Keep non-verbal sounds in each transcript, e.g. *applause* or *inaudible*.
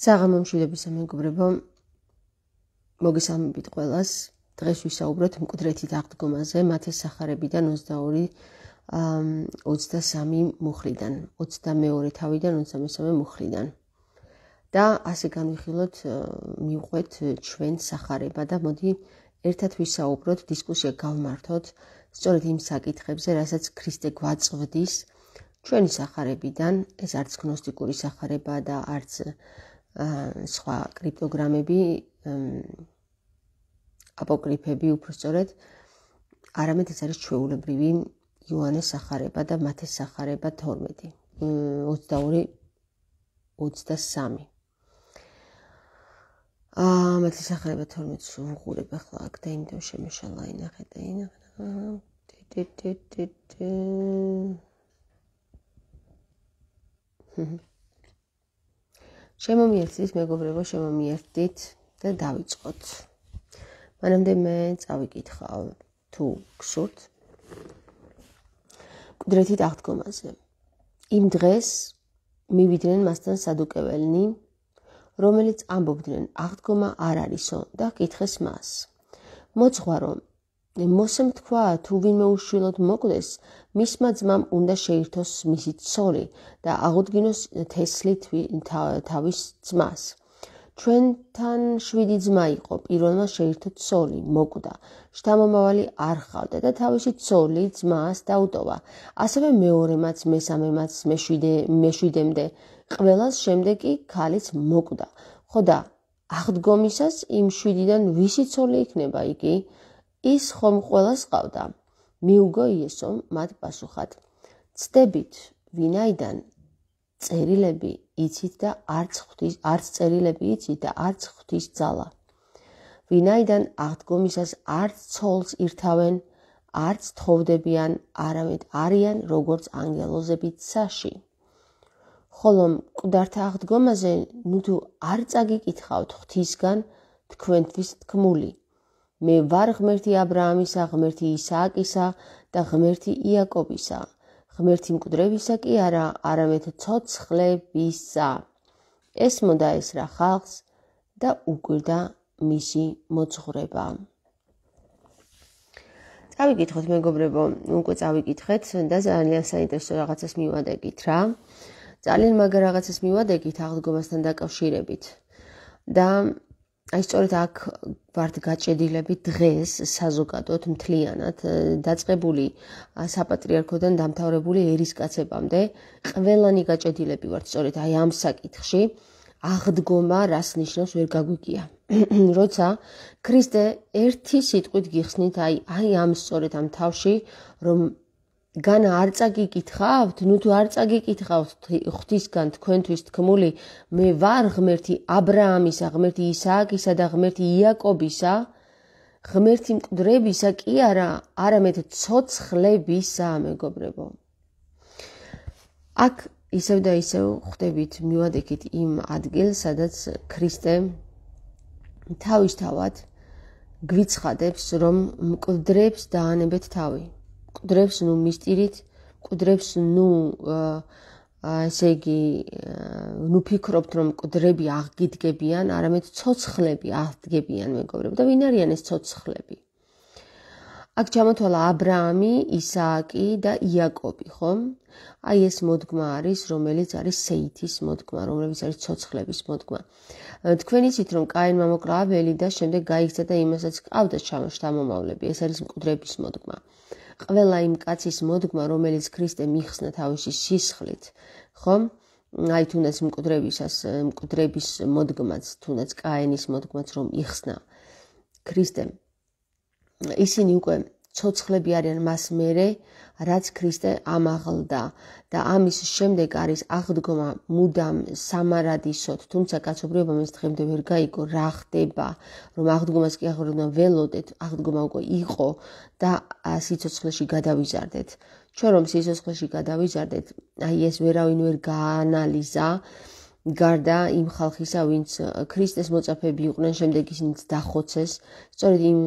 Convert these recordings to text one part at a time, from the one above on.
საღამო მშვიდობის მეგობრებო მოგესალმებით ყველას დღეს ვისაუბროთ მკვდრეთი დაღდგომაზე მათეს სახარებიდან 22 23 მუხლიდან 22 თავიდან 23 მუხლიდან და ასე განვიხილოთ მივყვეთ ჩვენ სახარება და მოდი ერთად ვისაუბროთ დისკუსია გავმართოთ სწორედ იმ საკითხებზე რასაც ქრისტე გვაწვდის ჩვენი სახარებიდან ეს არც გნოსტიკური სახარება და არც სხვა კრიპტოგრამები აპოკრიფები უფრო სწორედ არამედ ეს არის ჩვეულებრივი იოანეს სახარება და მათეს სახარება 12 22 23ა მათეს სახარება 12 სულ უყურებ ახლა აქ და იმდენ შემეშალა ინახე და ინახე ტიტიტიტი ჰმ შემომიერთდით მეგობრებო, შემომიერთდით და დავიწყოთ. მანამდე მე წავიკითხავ თუ გსურთ კუდრეთი დახტკომაზე. იმ დღეს მივიდნენ მასთან სადუკეველნი, რომელიც ამბობდნენ აღდგომა არ არისო და კითხეს მას. მოძღვარო მოსემთქვა თუ ვინმე უშვილოდ მოკლეს, მისმა ძმამ უნდა შეირთოს მისი ცოლი და აღუდგინოს თესლი თავის ძმას. ჩვენთან 7 ძმა იყო, პირველმა შეირთო ცოლი, მოკვდა. შთამომავალი არ ხავდა და თავისი ცოლი ძმას დაუტოვა. ასევე მეორემაც, მესამემაც, მეშვიდე, მეშვიდემდე, ყველას შემდეგ კი ქალიც მოკვდა. ხოდა აღდგომისას იმ 7-დან ვისი ცოლი იქნება იგი? ის ხომ ყოველს ყავდა მიუგო იესომ მათ პასუხად ცდებით ვინაიდან წერილები იცით და არც ხვთვის არც წერილები იცით და არც ხვთვის ძალა ვინაიდან აღდგომისას არც ცოლს ირთავენ არც თხოვდებიან არამედ არიან როგორც ანგელოზები ცაში ხოლო მკვდართა აღდგომაზე ნუ თუ არ წაგიკითხავთ ღვთისგან თქვენთვის თქმული მე ვარ ღმერთი ა ブラ ამისა, ღმერთი ისააკისა და ღმერთი იაკობისა. ღმერთი მკვდრებისა კი არა, არამედ ცოცხლებისა. ესმოდა ეს რა ხალხს და უკვირდა მისი მოძღრება. წავიკითხოთ მეგობრებო, უკვე წავიკითხეთ და ძალიან საინტერესო რაღაცას მივადეგით რა. ძალიან მაგარ რაღაცას მივადეგით აღდგომასთან დაკავშირებით. და აი სწორედ აქ ვარ გაჭედილები დღეს საზოგადოდ მთლიანად დაწቀბული საპატრიარქოდან დამთავრებული ერისკაცებამდე ყველანი გაჭედილები ვართ სწორედ აი ამ საკითხში აღდგომა რას ნიშნავს ვერ გაგვიგია *clears throat* როცა ქრისტე ერთი სიტყვით გიხსნით აი აი ამ სწორედ ამ თავში რომ განა არ წაგიკითხავთ, ნუ თუ არ წაგიკითხავთ ღვთისგან თქვენთვის თქმული, მე ვარ ღმერთი ა ブラ ამისა, ღმერთი ისააკისა და ღმერთი იაკობისა, ღმერთი მკვდრებისა კი არა, არამედ ცოცხლებისა, მეგობრებო. აქ ისევ და ისევ ხვდებით, მივადგენთ იმ ადგილს, სადაც ქრისტე თავისთავად გვიცხადებს, რომ მკვდრებს დაანებეთ თავი. მკვდრებს ნუ მისტირით მკვდრებს ნუ ესე იგი ნუ ფიქრობთ რომ მკვდრები აღგიდგებიან არამედ ცოცხლები აღდგებიან მეგობრებო და ვინ არიან ეს ცოცხლები აქ ჩამოთვალა ა ブラ ამი, ისააკი და იაკობი, ხო? აი ეს მოდგმა არის, რომელიც არის სეითის მოდგმა, რომელიც არის ცოცხლების მოდგმა. თქვენიცით რომ კაინმა მოკლა აბელი და შემდეგ გაიქცა და იმასაც ყავდა ჩამოშთა მომავლები, ეს არის მკვდრების მოდგმა. აა ყველა იმ კაცის მოდგმა, რომელიც ქრისტე მიხსნა თავისი სისხლით, ხომ? აი თუნდაც მკვდრებისას, მკვდრების მოდგმაც, თუნდაც კაენის მოდგმაც რომ იხსნა ქრისტემ. ისინი უკვე ცოცხლები არიან მას მეરે რაც ქრისტე ამაღლდა და ამის შემდეგ არის აღდგომა მუდამ სამარადისოთ თუმცა კაცობრიობა მას დღემდე ვერ გაიგო რა ხდება რომ აღდგომას კი აღარ ველოდეთ აღდგომა უკვე იყო და სიცოცხლეში გადავიზარდეთ ჩვენ რომ სიცოცხლეში გადავიზარდეთ აი ეს ვერავინ ვერ გაანალიზა გარდა იმ ხალხისა, ვინც ქრისტეს მოწაფეები იყვნენ, შემდეგ ისინი დახოცეს, სწორედ იმ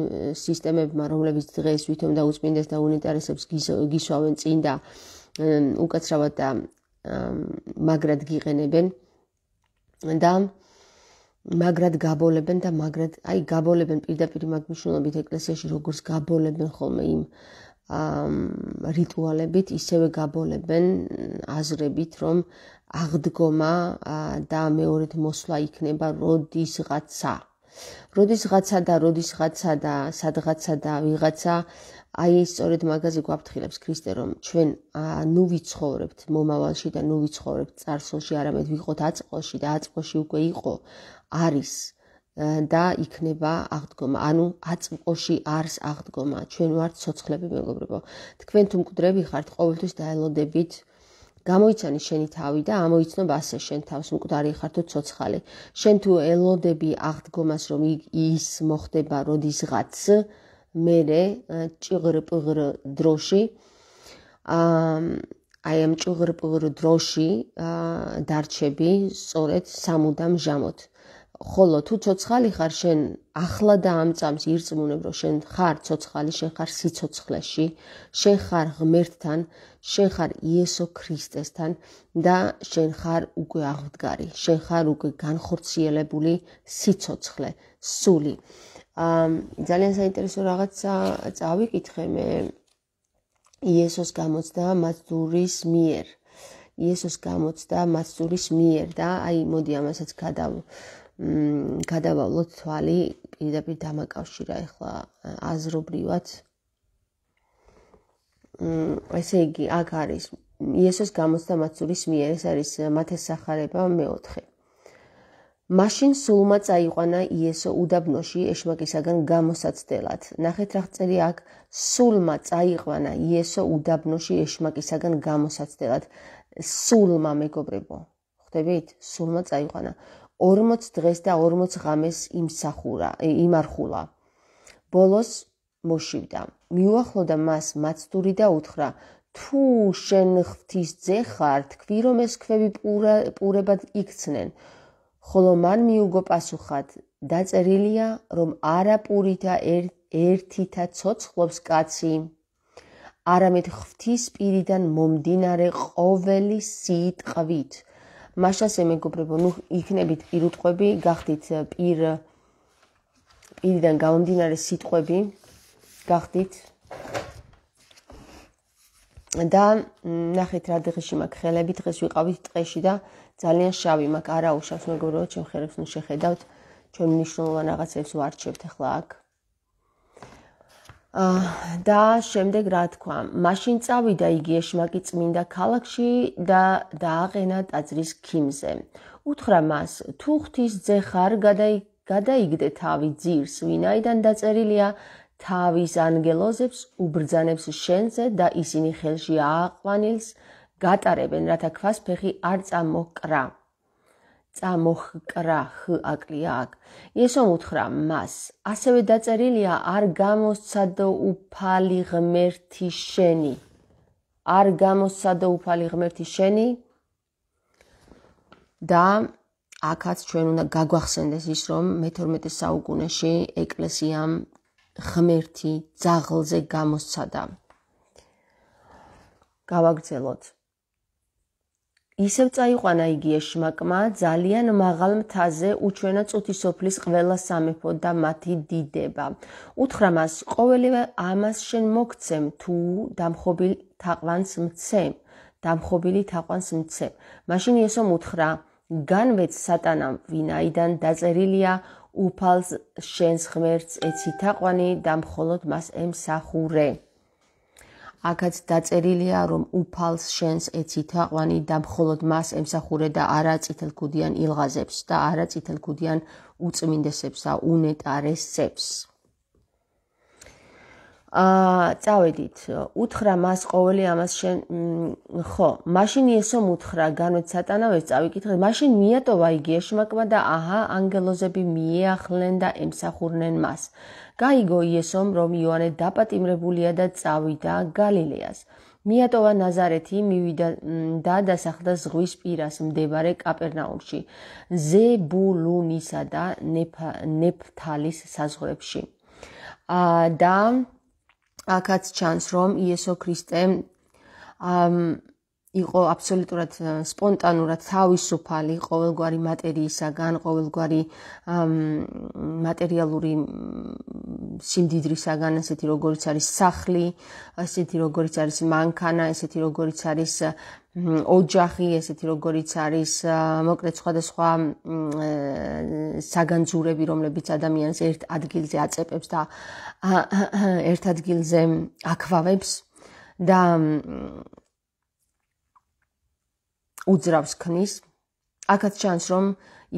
სისტემებმა, რომლებიც დღეს ვითომ და უწმინდეს და უნიტარესებს გისვავენ წინ და უკაცრავად და მაგრად გიყენებენ და მაგრად გაბოლებენ და მაგრად აი გაბოლებენ პირდაპირ მაგ მნიშვნელობით ეკლესიაში როგორც გაბოლებენ ხოლმე იმ ა რიტუალებით ისევე გაბონებენ აზრებით, რომ აღდგომა და მეორედ მოსვლა იქნება როდისღაცა. როდისღაცა და როდისღაცა და სადღაცა და ვიღაცა აი სწორედ მაგაზე გვაფრთხილებს ქრისტე რომ ჩვენ ნუ ვიცხოვრებთ მომავალში და ნუ ვიცხოვრებთ წარსულში არამედ ვიყოთ აწყოში და აწყოში უკვე იყო არის და იქნება აღდგომა. ანუ აწმყოში არს აღდგომა. ჩვენ ვართ სოცხლები, მეგობრებო. თქვენ თუ მკვდრები ხართ, ყოველთვის დაელოდებით გამოიცანი შენი თავი და ამოიცნობ ასე შენ თავს მკვდარი ხარ თუ ცოცხალი. შენ თუ ელოდები აღდგომას, რომ ის მოხდება როდისღაც მერე ჭიღრპღრ დროში აა აი ამ ჭიღრპღრ დროში აა დარჩები სწორედ სამუდამ ჟამოთ. ხოლო თუ ცოცხალი ხარ შენ ახლა დაამწამს ირწმუნებ რომ შენ ხარ ცოცხალი შენ ხარ სიცოცხლეში შენ ხარ ღმერთთან შენ ხარ იესო ქრისტესთან და შენ ხარ უკვე აღვდგარი შენ ხარ უკვე განხორციელებული სიცოცხლე სული აა ძალიან საინტერესო რაღაცა წავიკითხე მე იესოს გამოცდა მაძურის მიერ იესოს გამოცდა მაძურის მიერ და აი მოდი ამასაც გადავ მ გადავავლოთ თვალი პირდაპირ დამაკავშირა ახლა აზრობრივად მ ესე იგი აქ არის იესოს გამოცდამაცურის მიერ ეს არის მათეს სახარება მე-4 მაშინ სულმა წაიყვანა იესო უდაბნოში ეშმაკისაგან გამოსაცდელად. ნახეთ რა წერია აქ. სულმა წაიყვანა იესო უდაბნოში ეშმაკისაგან გამოსაცდელად. სულმა მეგობრებო. ხვდებით? სულმა წაიყვანა. 40 დღეს და 40 ღამეს იმსახურა, იმარხულა. ბოლოს მოშივდა. მიუახლოვდა მას მაცდური და უთხრა: თუ შენ ღვთის ძე ხარ, თქვი რომ ეს ქვევი პურებად იქცნენ. ხოლო მან მიუგო პასუხად: დაწერილია, რომ არაპურითა ერთითა ცოცხლობს კაცი, არამედ ღვთის პირიდან მომდინარე ყოველი სიტყვით. მაშასე მეგობრებო, ნუ იქნებით ირუტყვები, გახდით პირ პირიდან გამომდინარე სიტყვები, გახდით და ნახეთ რა დღეში მაქვს ხელები, დღეს ვიყავით წეში და ძალიან შავი მაქვს, არაუშავს მეგობრებო, ჩემ ხელებს ნუ შეხედავთ, ჩემ ნიშნულოვან რაღაცებს ვარჩევთ ახლა აქ. და შემდეგ რა თქვა მაშინ წავიდა იგი ეშმაკი წმინდა ქალაქში და დააყენა ტაძრის ქიმზე უთხრა მას თუ ღთის ძე ხარ გადაიგდე თავი ძირს ვინაიდან დაწერილია თავის ანგელოზებს უბრძანებს შენზე და ისინი ხელში ააყვანილს გატარებენ რათა ქვას ფეხი არ წამოკრა წამოხკრა ხ აკლია აქ იესომ უთხრა მას ასევე დაწერილია არ გამოსცადო უფალი ღმერთი შენი არ გამოსცადო უფალი ღმერთი შენი და აქაც ჩვენ უნდა გაგვახსენდეს ის რომ მე-12 საუკუნეში ეკლესიამ ღმერთი ძაღლზე გამოსცადა გავაგზელოთ ისევ წაიყვანა იგი ეშმაკმა ძალიან მაღალ მთაზე უჩვენა წუთისოფლის ყველა სამეფო და მათი დიდება. უთხრა მას ყოველივე ამას შენ მოგცემ თუ დამხობილ თაყვანს მცემ, დამხობილი თაყვანს მცემ. მაშინ ესო მუთხრა, განვეც სატანამ ვინაიდან დაწერილია უფალს შენს ღმერთს ეცი თაყვანი და მხოლოდ მას ემსახურე. აქაც დაწერილია, რომ უფალს შენს ეციტაყვანი და მხოლოდ მას ემსახურე და არა ციტელკუდიან ილღაზებს და არა ციტელკუდიან უწმინდესებსა, უნეტარესებს. აა, წავედით. უთხრა მას ყოველი ამას შენ ხო, მაშინ ისო მუთხრა, განვეც სატანავე წავიკითხე, მაშინ მიატოვა იგი ეშმაკმა და აჰა, ანგელოზები მიეახლნენ და ემსახურნენ მას. გაიგო იესომ, რომ იოანე დაპატიმრებულია და წავიდა გალილეას. მიატოვა ნაზარეთი, მივიდა და დასახლდა ზღვის პირას მდებარე კაპერნაუმში, ზებულუნისა და ნეფთალის საზღვრებში. ა და აქაც ჩანს, რომ იესო ქრისტემ ამ იყო აბსოლუტურად სპონტანურად თავისუფალი ყოველგვარი მატერიისაგან, ყოველგვარი მატერიალური სიმდიდრისაგან, ასეთი როგორიც არის სახლი, ასეთი როგორიც არის მანქანა, ესეთი როგორიც არის ოჯახი, ესეთი როგორიც არის მოკლედ სხვადასხვა საგანძურები, რომლებიც ადამიანს ერთ ადგილზე აწეპებს და ერთ ადგილზე აქვავებს და უძრავს ქნის. აქაც ჩანს, რომ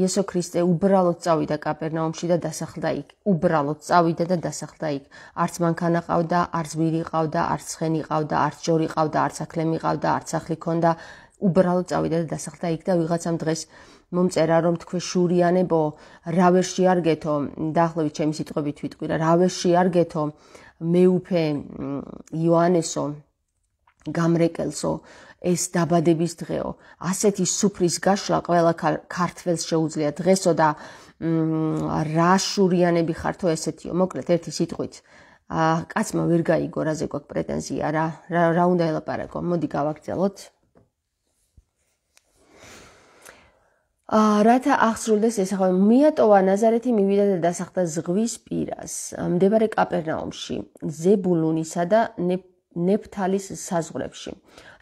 იესო ქრისტე უბრალოდ წავიდა კაპერნაუმში და დასახლდა იქ. უბრალოდ წავიდა და დასახლდა იქ. არც მანქანა ყავდა, არც ვირი ყავდა, არც ხენი ყავდა, არც ჯორი ყავდა, არც აკლემი ყავდა, არც ახლი ქონდა. უბრალოდ წავიდა და დასახლდა იქ და ვიღაცამ დღეს მომწერა რომ თქვენ შურიანებო, რა ვერ შეარგეთო, დაახლოებით ჩემი სიტყვები თვითკვირა, რა ვერ შეარგეთო მეუფე იოანესო, გამრეკელსო ეს დაბადების დღეო ასეთი სუფრის გაშლა ყველა ქართველს შეუძლია დღესო და რაშურიანები ხართო ესეთიო მოკლედ ერთი სიტყვით ა კაცმა ვერ გაიგო რაზე გვაქვს პრეტენზია რა რა უნდა ელაპარაკო მოდი გავაგრძელოთ ა რათა აღსრულდეს ეს ახლა მიატოვა ნაზარეთი მივიდა და დასახლდა ზღვის პირას მდებარე კაპერნაუმში ზებულუნისა და ნე ნეფთალის საზღვრებში.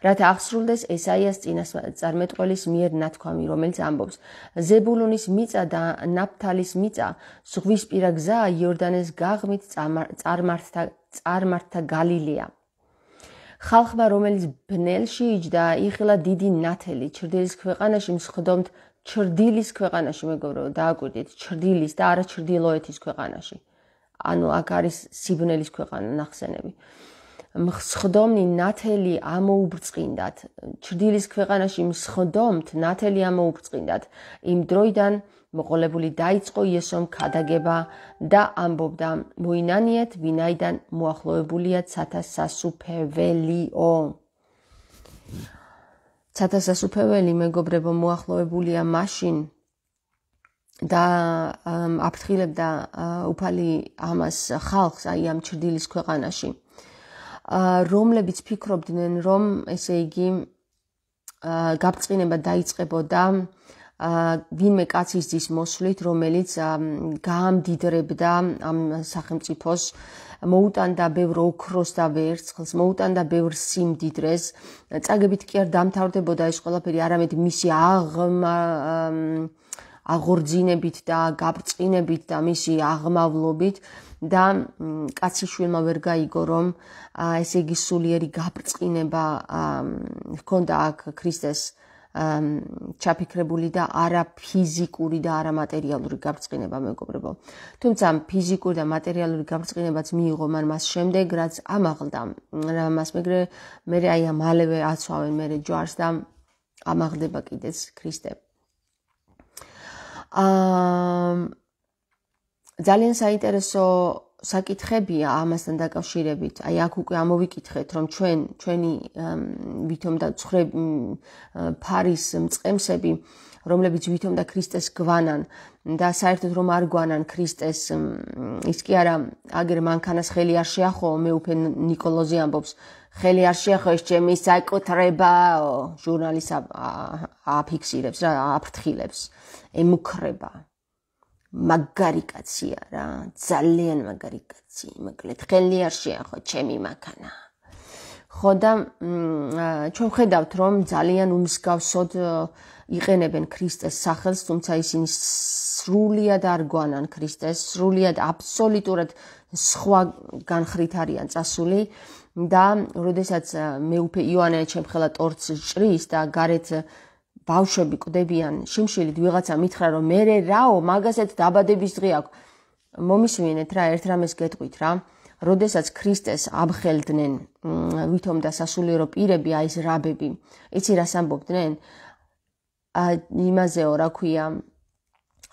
რათა აღსრულდეს ესაიას წინასწარმეტყველის მიერ ნათქვამი, რომელიც ამბობს: "ზებულონის მიწა და ნაფთალის მიწა ზღვისპირა გზაა იორდანეს გაღმით წარმართთა წარმართთა გალილეა." ხალხმა, რომელიც ბნელში იჯდა, იხილა დიდი ნათელი ჩრდილის ქვეყანაში მსხდომთ ჩრდილის ქვეყანაში მეგობრებო დააკვირდით ჩრდილის და არა ჩრდილოეთის ქვეყანაში ანუ აქ არის სიბნელის ქვეყანა ნახსენები მსხდომნი ნათელი ამოუბრწყინდათ. ჭრდილის ქვეყანაში მსხდომთ ნათელი ამოუბრწყინდათ. იმ დროიდან მოყოლებული დაიწყო იესომ ქადაგება და ამბობდა: მოინანიეთ, ვინაიდან მოახლოებულია ცათა სასუფეველიო. ცათა სასუფეველი მეგობრებო მოახლოებულია მაშინ და აფრთხილებდა უფალი ამას ხალხს აი ამ ჭრდილის ქვეყანაში. რომლებიც ფიქრობდნენ, რომ ესე იგი გაბწინება დაიწყებოდა ა ვინმე კაცის ძის მოსვლით, რომელიც გაამდიდრებდა ამ სახელმწიფოს, მოუტანდა ბევრ ოქროს და ვერცხლს, მოუტანდა ბევრ სიმდიდრეს, წაგებით კი არ დამთავრდებოდა ეს ყველაფერი, არამედ მისი აღმ აღორძინებით და გაბრწყინებით და მისი აღმავლობით და კაციშვილმა ვერ გაიგო რომ ესე იგი სულიერი გაბრწყინება ჰქონდა აქ ქრისტეს ამ ჩაფიქრებული და არა ფიზიკური და არა მატერიალური გაბრწყინება მეგობრებო. თუმცა ფიზიკური და მატერიალური გაბრწყინებაც მიიღო მან მას შემდეგ, რაც ამაღლდა. რა მას მეგრე მე აი ამალევე აცვავენ მე ჯვარს და ამაღდება კიდეც ქრისტე. მ აა ძალიან საინტერესო საკითხებია ამასთან დაკავშირებით. აი აქ უკვე ამოვიკითხეთ, რომ ჩვენ ჩვენი ვითომ და ცხრები ფარის მწემსები, რომლებიც ვითომ და ქრისტეს გვანან და საერთოდ რომ არ გვანან ქრისტეს, ის კი არა აგერ მანქანას ხელი არ შეახო, მე უფენ نيكოლოზი ამბობს, ხელი არ შეხოს ჩემი საკუთრებაო ჟურნალის აფიქსირებს რა აფრთხილებს ემუქრება მაგარი კაცია რა ძალიან მაგარი კაცი მაგლეთ ხელი არ შეახო ჩემი მაქანა ხო და ჩვენ ხედავთ რომ ძალიან უმსგავსოდ იყენებენ ქრისტეს სახელს თუმცა ისინი სრულიად არ გვანან ქრისტეს სრულიად აბსოლუტურად სხვა განხრით არიან წასული და როდესაც მეუფე იოანე ჩემხელა ტორც ჭრის და გარეთ ბავშვები კვდებიან შიმშილით ვიღაცა მითხრა რომ მე რაო მაგასეთ დაბადების დღე აქვს მომისმინეთ რა ერთ რამეს გეტყვით რა როდესაც ქრისტეს აბხელდნენ ვითომ და სასულიერო პირები აი ეს რაბები იცი რას ამბობდნენ აი იმაზეო რა ქვია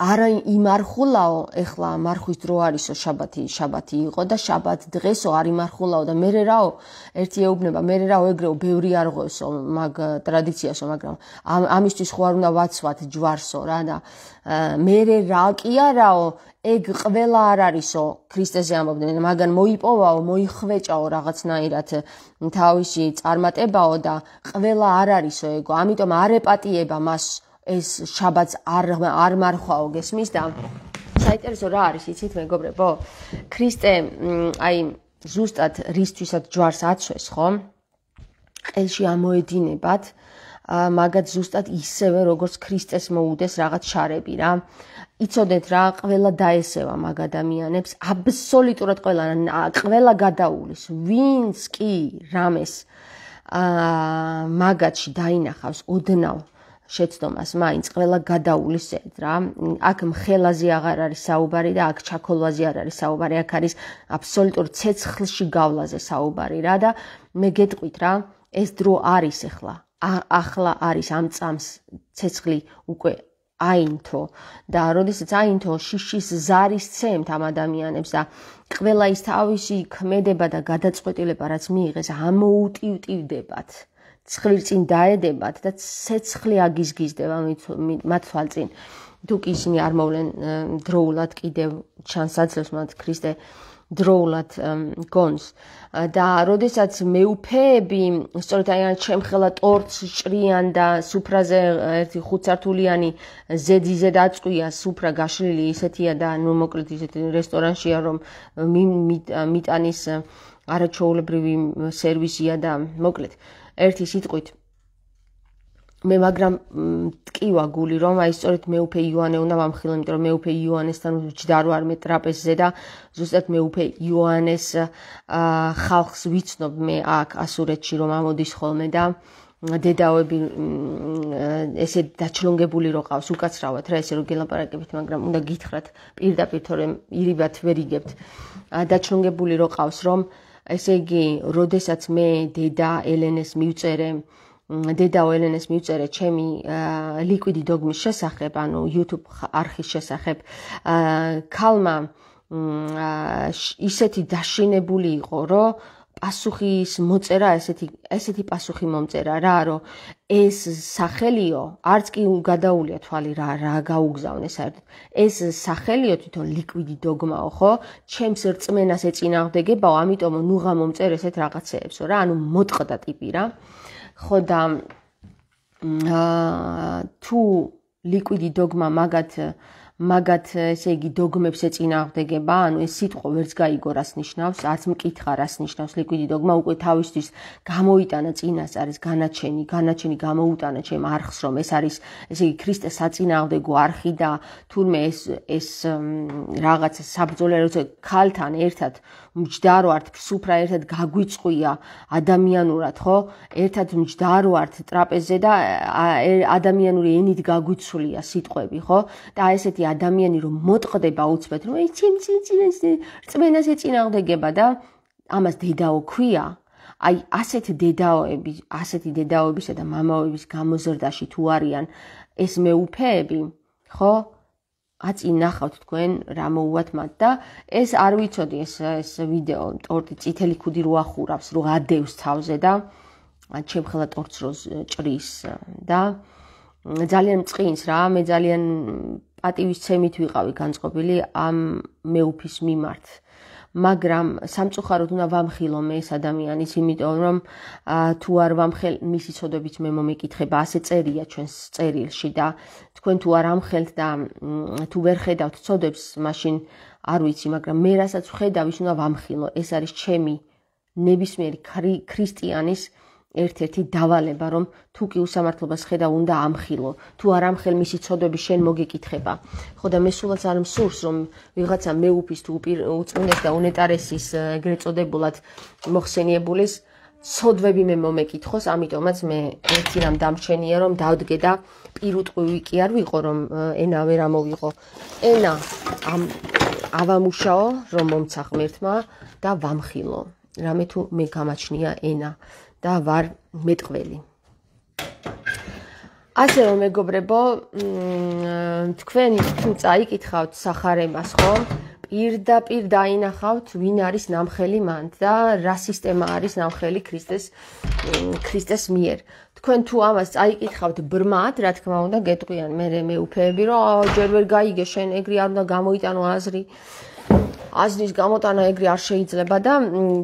არა იმარხულაო, ეხლა მარხვის დრო არისო, შაბათი, შაბათი იყო და შაბათ დღესო არ იმარხულაო და მე რაო, ერთი ეუბნება, მე რაო ეგრეო, ბევრი არ ღოსო მაგ ტრადიციასო, მაგრამ ამისთვის ხო არ უნდა ვაცვათ ჯვარსო რა და მე რა კი არაო, ეგ ყველა არ არისო, ქრისტეზე ამბობდნენ, მაგან მოიპოვაო, მოიხვეჭაო რაღაცნაირად თავისი წარმატებაო და ყველა არ არისო ეგო, ამიტომ არ ეპატიება მას ეს შაბათს არ არ მარხვაო გესმის და საინტერესო რა არის იცით მეგობრებო ქრისტე აი ზუსტად რისთვისაც ჯვარს აცვეს ხო ყელში ამოედინებათ ა მაგათ ზუსტად ისევე როგორც ქრისტეს მოუდეს რაღაც შარები რა. იცოდეთ რა, ყველა დაესევა მაგ ადამიანებს, აბსოლუტურად ყველა ყველა გადაულის, ვინც კი რამეს აა მაგათში დაინახავს ოდნავ შეცდომას, მაინც ყველა გადაულისეთ რა. აქ მხელაზე აღარ არის საუბარი და აქ ჩაქოლვაზე არ არის საუბარი, აქ არის აბსოლუტურ ცეცხლში გავლაზე საუბარი რა და მე გეტყვით რა, ეს დრო არის ახლა. ახლა არის ამ წამს ცეცხლი უკვე აინთო და როდესაც აინთო შიშის ზარის ცემთ ამ ადამიანებს და ყველა ის თავისი ქმედება და გადაწყვეტილება რაც მიიღეს ამოუტივტივდებათ ცხრილ წინ დაედებათ და ცეცხლი აგიზგიზდება მათ თვალ წინ თუ კი ისინი არ მოვლენ დროულად კიდევ შანსაცლებს მათ ქრისტე დროულად გონს და როდესაც მეუფეები სწორედ აი ან ჩემ ხელა ტორც ჭრიან და სუფრაზე ერთი ხუთსართულიანი ზედიზე დაწყვია სუფრა გაშლილი ისეთია და ნუ მოკლედ ისეთი რესტორანშია რომ მიტანის არაჩოულებრივი სერვისია და მოკლედ ერთი სიტყვით მე მაგრამ ტკივა გული რომ აი სწორედ მეუფე იოანე უნდა ამხილო იმიტომ რომ მეუფე იოანესთან ვჯდარ ვარ მე ტრაპეზზე და ზუსტად მეუფე იოანეს ხალხს ვიცნობ მე აქ ასურეთში რომ ამოდის ხოლმე და დედაობები ესე დაჩლონგებული რო ყავს უკაცრავად რა ესე რო გელაპარაკებით მაგრამ უნდა გითხრათ პირდაპირ თორემ ირიბათ ვერიგებთ დაჩლონგებული რო ყავს რომ ესე იგი, როდესაც მე დედა ელენეს მივწერე, დედა ელენეს მივწერე ჩემი ლიკვიდი დოგმის შესახებ, ანუ YouTube არქის შესახებ, ქალმა ისეთი დაშინებული იყო, რომ პასუხის მოწერა ესეთი ესეთი პასუხი მომწერა რა რომ ეს სახელიო არც კი გადაულია თვალი რა რა გაუგზავნე საერთოდ ეს სახელიო თვითონ ლიკვიდი დოგმაო ხო ჩემს რწმენას ეწინააღმდეგებაო ამიტომ ნუღა მომწერ ესეთ რაღაცეებსო რა ანუ მოტყდა ტიპი რა ხო და აა თუ ლიკვიდი დოგმა მაგათ აა მაგათ ესე იგი დოგმებს ეწინააღმდეგება, ანუ ეს სიტყვა ვერც გაიგო რას ნიშნავს, არც მკითხა რას ნიშნავს ლიკვიდი დოგმა, უკვე თავისთვის გამოიტანა წინასწარის განაჩენი, განაჩენი გამოუტანა ჩემ არხს, რომ ეს არის ესე იგი ქრისტე საწინააღმდეგო არხი და თურმე ეს ეს რაღაც საბრძოლო როცა ქალთან ერთად მჯდარო ართ ფსუფრა ერთად გაგვიწყვია ადამიანურად, ხო? ერთად მჯდარო ართ ტრაპეზზე და ადამიანური ენით გაგვიცულია სიტყვები, ხო? და ესეთი ადამიანი რომ მოტყდება უცბად, რომ ეცი წინ წინ ეს წმენას ეწინააღმდეგება და ამას დედაო ქვია აი ასეთ დედაოები, ასეთი დედაოებისა და მამაოების გამოზრდაში თუ არიან ეს მეუფეები, ხო? აწინახავთ თქვენ რა მოუვათ მათ და ეს არ ვიცოდი ეს ეს ვიდეო ტორტი წითელი ქუდი რო ახურავს რო ადევს თავზე და ჩემხელა ტორც რო ჭრის და ძალიან წqins რა მე ძალიან პატივისცემით ვიყავი განწყობილი ამ მეუფის მიმართ მაგრამ სამწუხაროდ უნდა ვამხილო მე ეს ადამიანის იმიტომ რომ თუ არ ვამხელ მისი წოდებით მე მომეკითხება ასე წერია ჩვენს წერილში და თქვენ თუ არ ამხელთ და თუ ვერ ხედავთ წოდებს, მაშინ არ ვიცი, მაგრამ მე რასაც ვხედავ, ის უნდა ვამხილო. ეს არის ჩემი ნებისმიერი ქრისტიანის ერთ-ერთი დავალება, რომ თუ კი უსამართლობას ხედავ, უნდა ამხილო. თუ არ ამხელ მისი წოდები შენ მოგეკითხება. ხო და მე სულაც არ მსურს, რომ ვიღაცა მეუფის თუ უწმინდეს და უნეტარესის ეგრეთ წოდებულად მოხსენიებულის, აა სოდვები მე მომეკითხოს, ამიტომაც მე ერთი რამ დამჩენია, რომ დავდგედა პირუტყვი კი არ ვიყო, რომ ენა ვერ ამოვიღო. ენა ამ ავამუშაო, რომ მომცა ღმერთმა და ვამხილო. რამე თუ მე გამაჩნია ენა და ვარ მეტყველი. ასე რომ მეგობრებო, თქვენ თუ წაიკითხავთ сахарებას ხო? ირდაპირ დაინახავთ ვინ არის ნამხელი მან და რა სისტემა არის ნამხელი ქრისტეს ქრისტეს მიერ თქვენ თუ ამას წაიკითხავთ ბრმად რა თქმა უნდა გეტყვიან მე მე უფეები რომ ჯერ ვერ გაიგე შენ ეგრე არ უნდა გამოიტანო აზრი აზრის გამოტანა ეგრე არ შეიძლება და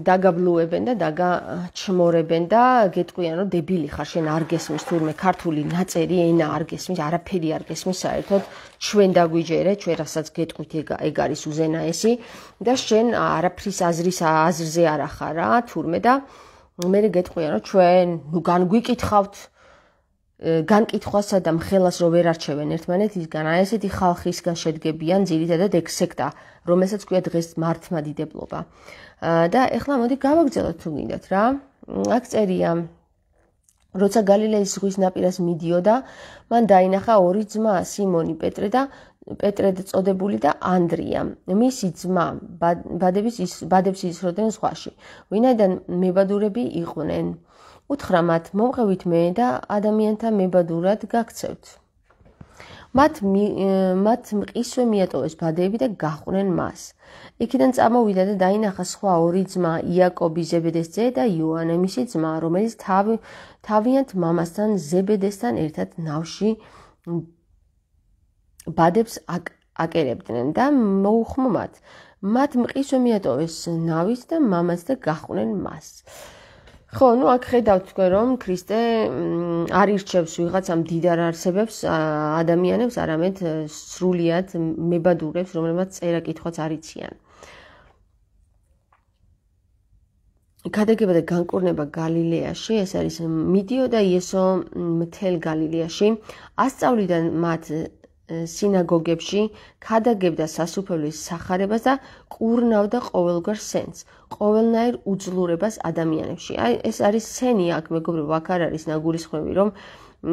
დაგაბლუებენ და დაგაჩმორებენ და გეტყვიანო დებილი ხარ შენ არ გესმის თურმე ქართული ნაწერი ენა არ გესმის არაფერი არ გესმის საერთოდ ჩვენ დაგვიჯერე ჩვენ რასაც გეტყვით ეგ არის უზენაესი და შენ არაფრის აზრის აზრზე არ ახარა თურმე და მე მე გეტყვიანო ჩვენ ნუ განგვიკითხავთ განკითხვასა და მხელას რო ვერ არჩევენ ერთმანეთისგან, აი ესეთი ხალხისგან შედგებიან ძირითადად ექსექტა, რომელსაც ყია დღეს მართმადიდებლობა. და ეხლა მოდი გავაგრძელოთ თუ გინდათ რა. აქ წერია როცა გალილეის ზღვის ნაპირას მიდიოდა, მან დაინახა ორი ძმა, სიმონი პეტრე და პეტრე წოდებული და ანდრია. მისი ძმა ბადებს ის ბადებს ისროდნენ ზღვაში, ვინაიდან მებადურები იყვნენ. უთხრამათ მომღევით მე და ადამიანთა მებადურად გაქცევთ. მათ მათ მყისვე მიატოვეს ბადეები და გაყვნენ მას. იქიდან წამოვიდა და დაინახა სხვა ორი ძმა, იაკობი ზებედეს ძე და იოანე მისი ძმა, რომელიც თავი თავიანთ მამასთან ზებედესთან ერთად ნავში ბადებს აკერებდნენ და მოუხმო მათ. მათ მყისვე მიატოვეს ნავის და მამას და გაყვნენ მას. აა ხო, ну აქ ხედავთ თქვენ რომ ქრისტე არ ირჩევს ვიღაცამ დიდარ არსებებს ადამიანებს, არამედ სრულიად მებადურებს, რომლებმაც წერა კითხვაც არიციან. კადეგება და განკურნება გალილეაში, ეს არის მიდიოდა იესო მთელ გალილეაში, ასწავლიდა მათ სინაგოგებში ხადაგებდა სასუფევლის сахарებას და ყურნავდა ყოველგვარ სენს, ყოველნაირ უძლურებას ადამიანებში. აი ეს არის სენი აქ მეგობრებო, აქ არ არის ნაგურისხმები, რომ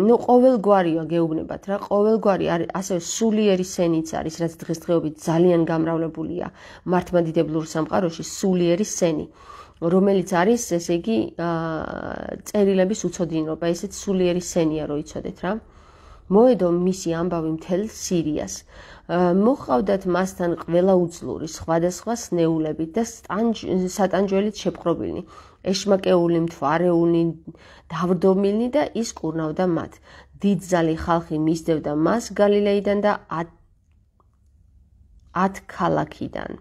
ну ყოველგვარია გეუბნებათ რა ყოველგვარი არის ასე სულიერი სენიც არის რაც დღესდღეობით ძალიან გამრავლებულია მართმადიდებლურ სამყაროში სულიერი სენი რომელიც არის ესე იგი აა წერილების უცოდინობა ესეც სულიერი სენია როიცოდეთ რა აა მოედო მისი ამბავი მთელ სირიას. მოხავდათ მასთან ყველა უძლური სხვადასხვა სნეულები და სატანჯველით შეპყრობილნი. ეშმაკეული მთვარეული დავრდომილნი და ის კურნავდა მათ. დიდძალი ხალხი მისდევდა მას გალილეიდან და ათ ქალაქიდან.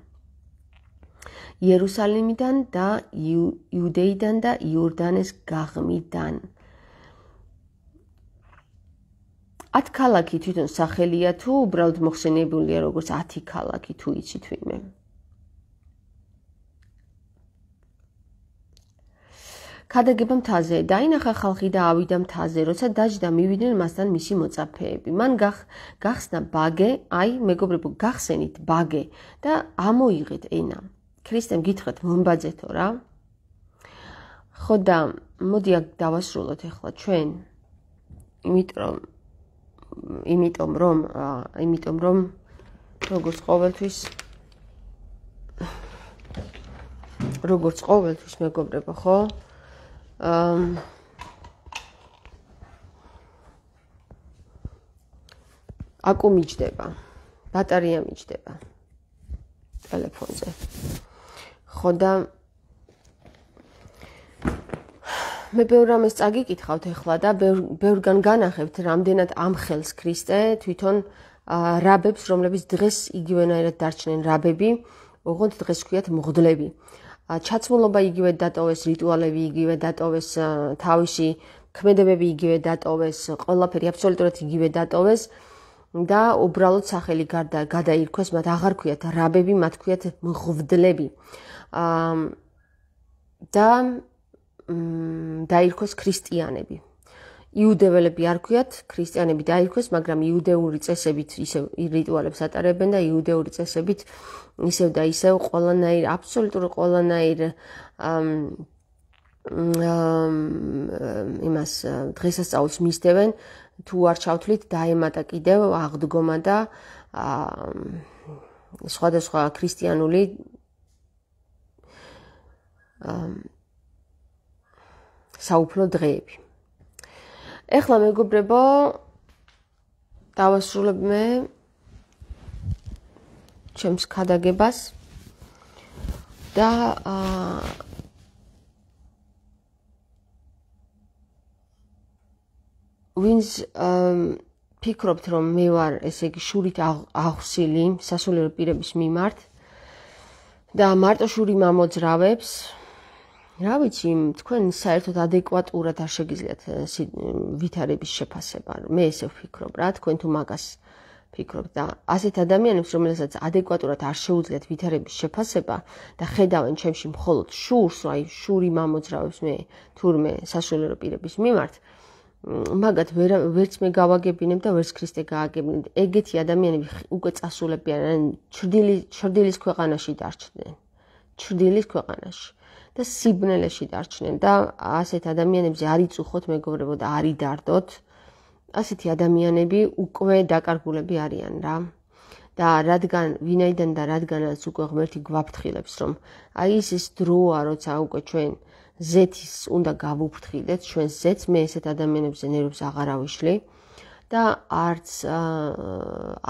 იერუსალიმიდან და იუდეიდან და იორდანეს გაღმიდან. 10 ქალაქი თვითონ სახელია თუ უბრალოდ მოხსენებულია როგორც 10 ქალაქი თუ იცით ვინმე. ქადაგება მთაზე, დაინახა ხალხი და ავიდა მთაზე, როცა დაჯდა მივიდნენ მასთან მისი მოწაფეები. მან გახსნა ბაგე, აი მეგობრებო, გახსენით ბაგე და ამოიღეთ ენა. ქრისტემ გითხრათ მომბაძეთო რა. ხო და მოდი აქ დავასრულოთ ახლა ჩვენ. იმიტომ რომ იმიტომ რომ იმიტომ რომ როგორც ყოველთვის როგორც ყოველთვის მეგობრებო ხო აკუ მიჯდება ბატარეა მიჯდება ტელეფონზე ხო და მე ბევრ რამეს წაგიკითხავთ ახლა და ბევრ ბევრგან განახევთ რამდენად ამხელს ქრისტე თვითონ რაბებს რომლებიც დღეს იგივენაირად დარჩნენ რაბები ოღონდ დღეს ქვიათ მღვდლები ჩაცმულობა იგივე დატოვეს რიტუალები იგივე დატოვეს თავისი ქმედებები იგივე დატოვეს ყველაფერი აბსოლუტურად იგივე დატოვეს და უბრალოდ სახელი გარდა გადაირქვეს მათ აღარ ქვიათ რაბები მათ ქვიათ მღვდლები და დაირქოს ქრისტიანები. იუდეველები არ ქვიათ, ქრისტიანები დაირქოს, მაგრამ იუდეური წესებით ისე რიტუალებს ატარებენ და იუდეური წესებით ისევ და ისევ ყველანაირ, აბსოლუტურად ყველანაირ იმას დღესასწაულს მისდევენ თუ არ ჩავთვლით დაემატა კიდევ აღდგომა და სხვადასხვა ქრისტიანული საუფლო დღეები. ეხლა მეგობრებო დავასრულებ მე ჩემს ხადაგებას და აა ვინც ფიქრობთ რომ მე ვარ ესე იგი შურით აღვსილი სასულიერო პირების მიმართ და მარტო შური მამოძრავებს რა ვიცი, თქვენ საერთოდ ადეკვატურად არ შეგიძლიათ ვითარების შეფასება. მე ესე ვფიქრობ, რა თქვენ თუ მაგას ფიქრობთ და ასეთ ადამიანებს, რომლებსაც ადეკვატურად არ შეუძლიათ ვითარების შეფასება და ხედავენ ჩემში მხოლოდ შურს, აი შური მამოძრავებს მე თურმე საშუალო პირების მიმართ, მაგათ ვერც მე გავაგებინებ და ვერც ქრისტე გააგებინებ. ეგეთი ადამიანები უკვე წასულები არიან, ჩრდილის ქვეყანაში დარჩნენ. ჩრდილის ქვეყანაში. და სიბნელეში დარჩნენ და ასეთ ადამიანებზე არ იწუხოთ მეგობრებო და არ იდარდოთ. ასეთი ადამიანები უკვე დაკარგულები არიან რა. და რადგან ვინაიდან და რადგანაც უკვე ღმერთი გვაფრთხილებს რომ აი ეს ის დროა როცა უკვე ჩვენ ზეთის უნდა გავუფრთხილდეთ ჩვენ ზეთს მე ესეთ ადამიანებს ენერგიებს აღარ ავიშლი და არც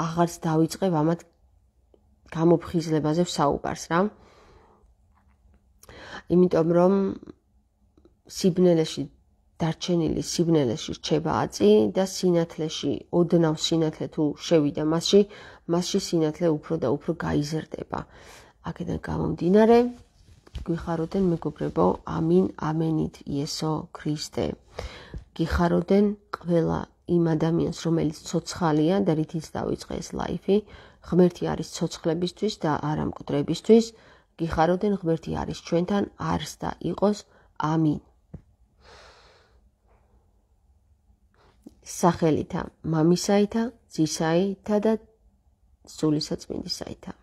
აღარც დავიწყებ ამათ გამოფხიზლებაზე საუბარს რა. იმიტომ რომ სიბნელეში დარჩენილი სიბნელეში რჩება აწი და სინათლეში ოდნავ სინათლე თუ შევიდა მასში მასში სინათლე უფრო და უფრო გაიზრდება აქედან გამომდინარე გიხაროდენ მეგობრებო ამინ ამენით იესო ქრისტე გიხაროდენ ყველა იმ ადამიანს რომელიც ცოცხალია და რითიც დაიწყეს ლაიფი ღმერთი არის ცოცხლებისთვის და არამკვდრებისთვის გიხაროდენ ღმერთი არის ჩვენთან არს და იყოს ამინ სახელითა მამისაითა ძისაითა და სულისაცმინდისაითა